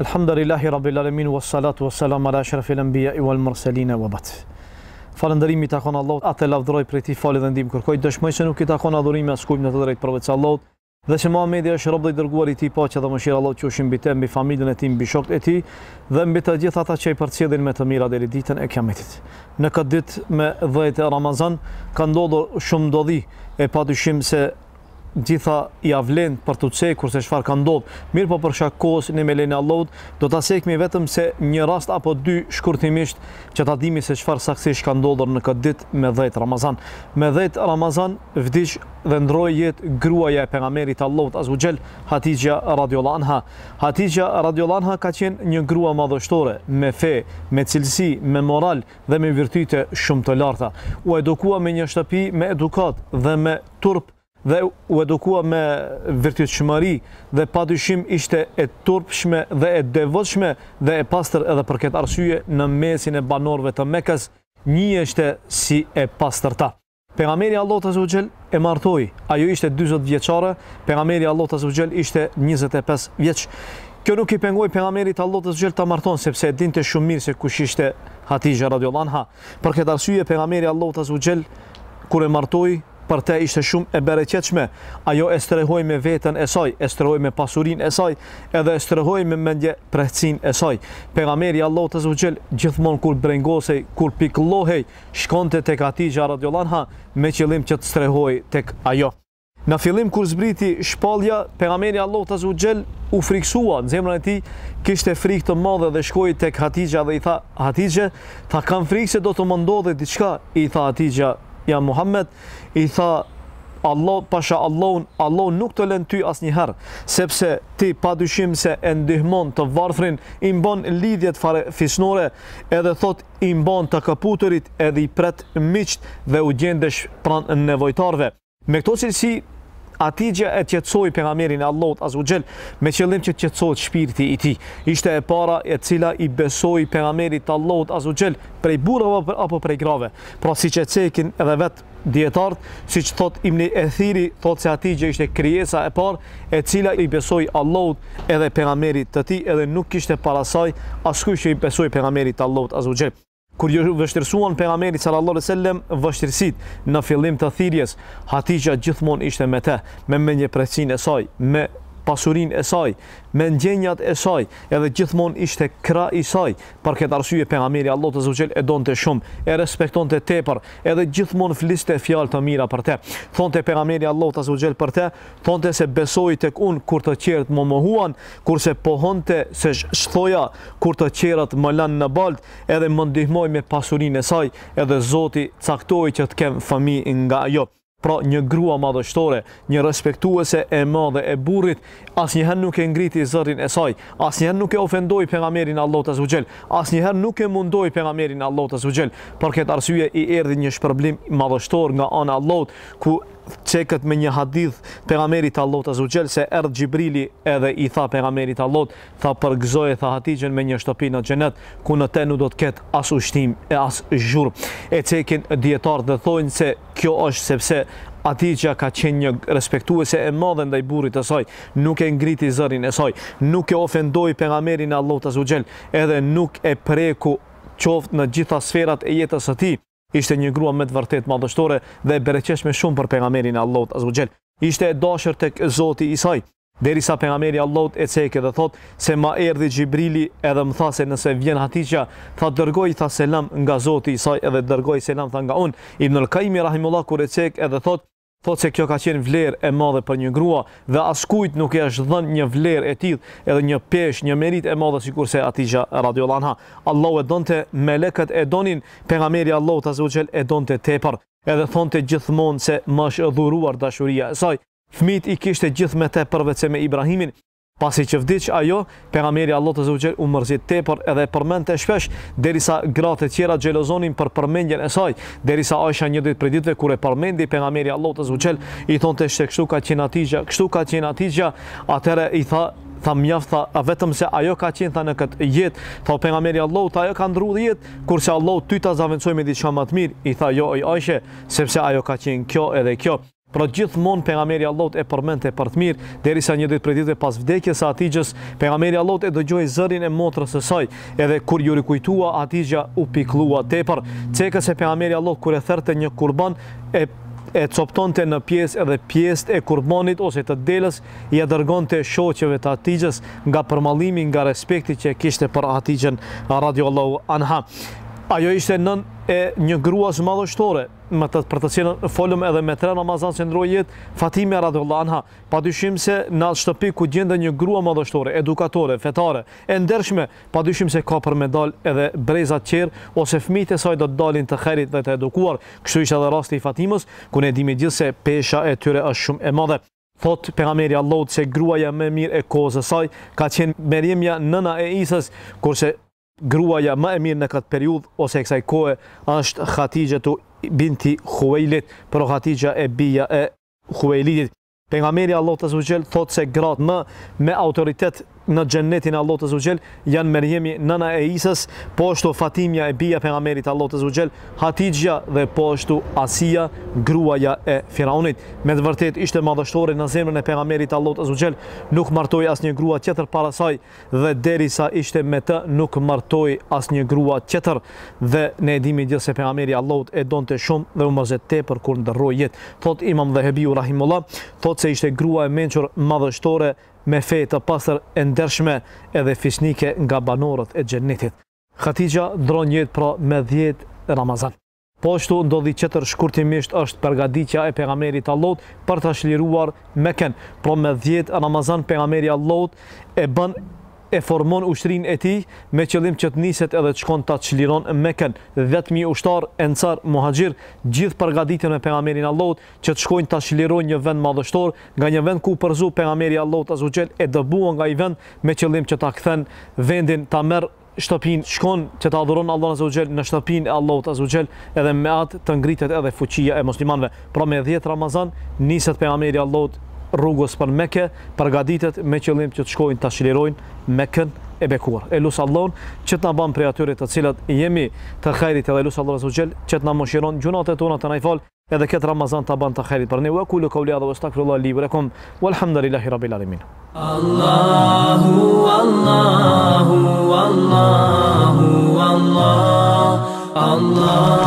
Alhamdulillahi Rabbil Alamin wa salatu wa salam ala ashrafil anbiya wal mursalin wa ba'd. Falënderimi takon Allahut, atë lavdroj për ti, falë dhe ndim kërkoj dëshmoj se nuk i takon adhurimi askujt në të drejtë përveç Allahut dhe që Muhamedi është robi i dërguar i tij paqja po dhe mëshira Allahut qofshin mbi të, mbi familjen e tij, mbi shokët e tij dhe mbi të gjithë ata që i përcjellin me të mira deri ditën e Kiametit. Në këtë ditë me 10 Ramazan ka ndodhur shumë ndodhi e padyshim se gjitha i avlen për të cekë se shfar ka ndodhur. Mirë po për shakos në me lene allot, do të sekmi vetëm se një rast apo dy shkurtimisht që ta dimi se shfar saksish ka ndodhur në këtë dit me dhejt Ramazan. Me dhejt Ramazan vdish dhe ndroj jetë gruaja e pengamerit allot as u gjel Hatijja Radiolanha. Hatijja Radiolanha ka qenë një grua madhështore me fe, me cilësi, me moral dhe me virtyte shumë të larta. U edukua me një shtëpi, me edukat dhe me turp dhe u edukua me vërtit shmëri dhe pa dyshim ishte e turpshme dhe e devotshme dhe e pastër edhe për këtë arsye në mesin e banorve të mekës një eshte si e pastër ta. Pengameri Allah të e martoj, ajo ishte 20 vjeqare, pengameri Allah të zhugjel ishte 25 vjeq. Kjo nuk i pengoj pengamerit Allah të zhugjel të marton, sepse e dinte shumë mirë se kush ishte Hatijë Radiolan ha. Për këtë arsye, pengameri Allah të zhugjel, kur e martoj, për te ishte shumë e bereqeqme, ajo e strehoj me vetën e saj, e strehoj me pasurin e saj, edhe e strehoj me mendje prehcin e saj. Pegameri Allah të zvëgjel, gjithmon kur brengosej, kur piklohej, shkonte të radiolan ha, me qëllim që të strehoj tek ajo. Në fillim kur zbriti shpalja, pegameri Allah të zvëgjel u friksua në zemrën e ti, kishte frik të madhe dhe shkoj të Hatigja dhe i tha hatigje, ta kam frik se do të më ndodhe diçka, i tha Hatigja ja Muhammed, i tha, Allah, pasha Allahun, Allahun nuk të lënë ty asë njëherë, sepse ti pa dyshim se e ndihmon të varfrin, imbon lidhjet fare fisnore, edhe thot imbon të këputurit edhe i pret miqt dhe u gjendesh pran nevojtarve. Me këto cilësi ati gjë e tjetsoj për nga merin Allot Azugjel me qëllim që tjetsoj shpirti i ti. Ishte e para e cila i besoj për nga merit Allot Azugjel prej burëve apo prej grave. Pra si që cekin edhe vetë djetartë, si që thot imni e thiri, thot se ati gjë ishte kriesa e parë e cila i besoj Allot edhe për nga të ti edhe nuk ishte parasaj asku që i besoj për nga merit Allot Azugjel kur jo vështirsuan pejgamberi sallallahu alaihi wasallam vështërsit në fillim të thirrjes Hatixha gjithmonë ishte me të me me një e saj me pasurin e saj, me ndjenjat e saj, edhe gjithmon ishte kra i saj, për këtë arsye për Ameri Allah të zëvqel e donë të shumë, e respekton të tepër, edhe gjithmon fliste fjalë të mira për te. Thonë të për Ameri Allah të zëvqel për te, thonë të se besoj të kënë kur të qerët më më huan, kur se pohon të se shthoja kur të qerët më lanë në balt, edhe më ndihmoj me pasurin e saj, edhe zoti caktoj që të kemë fëmi nga jopë pra një grua madhështore, një respektuese e madhe e burrit, asnjëherë nuk e ngriti zërin e saj, asnjëherë nuk e ofendoi pejgamberin Allahu ta zgjël, asnjëherë nuk e mundoi pejgamberin Allahu ta zgjël, por këtë arsye i erdhi një shpërblim madhështor nga ana e Allahut, ku çeket me një hadith pejgamberit Allahu ta zotjel se erdh Xhibrili edhe i tha pejgamberit Allahu tha përgëzoje tha Hatixhen me një shtëpi në xhenet ku në të nuk do të ket as ushtim e as zhur e çekin dietar dhe thonë se kjo është sepse Atija ka qenë një respektuese e madhe ndaj burrit të saj, nuk e ngriti zërin e saj, nuk e ofendoi pejgamberin Allahu ta zotjel edhe nuk e preku qoftë në gjitha sferat e jetës së tij ishte një grua me të vërtet madhështore dhe e bereqeshme shumë për pejgamberin e Allahut azza Ishte e dashur tek Zoti i saj, derisa pejgamberi i Allahut e çeqe dhe thotë se ma erdhi Xhibrili edhe më tha se nëse vjen hatiqa, tha dërgoj tha selam nga Zoti i saj edhe dërgoj selam tha nga un Ibnul Kaimi rahimullahu kur e çeqe edhe thotë Thot se kjo ka qenë vlerë e madhe për një grua dhe askujt nuk e është dhënë një vlerë e tillë, edhe një peshë, një meritë e madhe sikurse Atixha radiullahu anha. Allahu e donte melekët e donin pejgamberi Allahu ta zuxhel e donte tepër. Edhe thonte gjithmonë se më është dhuruar dashuria e saj. Fëmit i kishte gjithme tepër veçse me Ibrahimin, pasi që vdiq ajo, pejgamberi Allahu te zotë u mërzi tepër edhe përmend përmendte shpesh derisa gratë të tjera xhelozonin për përmendjen e saj, derisa Aisha një ditë prej ditëve kur e përmendi pejgamberi Allahu te zotë i thonte se kështu ka qenë Atija, kështu ka qenë Atija, atëre i tha tha mjaft tha a vetëm se ajo ka qenë tha në këtë jetë tha pejgamberi Allahu tha ajo ka ndrur jetë kurse Allahu ty ta zaventsoj me diçka më të mirë i tha jo oj Aisha sepse ajo ka qenë kjo edhe kjo Pra gjithmonë pejgamberi Allahut e përmente për të mirë, derisa një ditë prej ditëve pas vdekjes së Atixhës, pejgamberi Allahut e dëgjoi zërin e motrës së saj, edhe kur ju rikujtua Atixha u pikllua tepër, cekës e pejgamberi Allahut kur e thërrte një kurban e e coptonte në pjesë edhe pjesët e kurbanit ose të delës ja dërgonte shoqeve të Atixhës nga përmallimi nga respekti që kishte për Atixhën radiuallahu anha ajo ishte nën e një gruas madhështore, më të për të cilën folëm edhe me tre Ramazan që ndroj jetë, Fatime Radullanha, pa dyshim se në shtëpi ku gjendë një grua madhështore, edukatore, fetare, e ndershme, pa dyshim se ka për medal edhe breza qërë, ose fmite saj do të dalin të kherit dhe të edukuar, kështu ishte edhe rasti i Fatimës, ku ne dimi gjithë se pesha e tyre është shumë e madhe. Thot pengameri Allot se gruaja me mirë e saj, ka qenë merimja nëna e Isës, kurse gruaja më e mirë në këtë periudhë ose e kësaj kohe është Hatixha tu binti Khuwailid, por Hatixha e bija e Khuwailidit. Pejgamberi Allahu te zotë thotë se gratë më me autoritet në xhenetin e Allahut azza janë Meryemi nëna e Isës, po ashtu Fatimja e bija e pejgamberit Allahut azza wajel, Hatixha dhe po ashtu Asia, gruaja e Firaunit. Me të vërtetë ishte madhështore në zemrën e pejgamberit Allahut azza wajel, nuk martoi asnjë grua tjetër parasaj, saj dhe derisa ishte me të nuk martoi asnjë grua tjetër dhe ne dimi gjithë se pejgamberi Allahut e donte shumë dhe u te tepër kur ndrroi jetë. Thot Imam Dhahbiu rahimullah, thot se ishte grua e mençur madhështore me fejtë pasër e ndershme edhe fisnike nga banorët e gjennetit. Khatija dron njëtë pra me djetë Ramazan. Po shtu, ndodhi qëtër shkurtimisht është përgaditja e pengamerit Allot për të shliruar kenë. Pra me djetë Ramazan pengamerit Allot e bën e formon ushtrin e ti me qëllim që të niset edhe të shkon të të qliron 10.000 ushtar encar nëcar muhajgjir gjithë përgaditin me pengamerin Allahut që të shkojnë të qliron një vend madhështor nga një vend ku përzu pengameri Allahut azuqel e dëbuon nga i vend me qëllim që të kthen vendin të merë shtëpin shkon që të adhuron Allah Azogel në shtëpin e Allah Azogel edhe me atë të ngritet edhe fuqia e muslimanve. Pra me 10 Ramazan, niset për Ameri Allah rrugës për meke, përgaditet me qëllim që të shkojnë ta çlirojnë Mekën e bekuar. E lutem Allahun që të na bën prej atyre të cilat jemi të hajrit edhe lutem Allahun subhanehu që të na mëshiron gjunat e tona të na edhe kët Ramazan ta ban të hajrit për ne. Wa kullu qawli hadha wastaghfirullah li wa lakum walhamdulillahi rabbil alamin. Allahu Allahu Allahu Allahu Allahu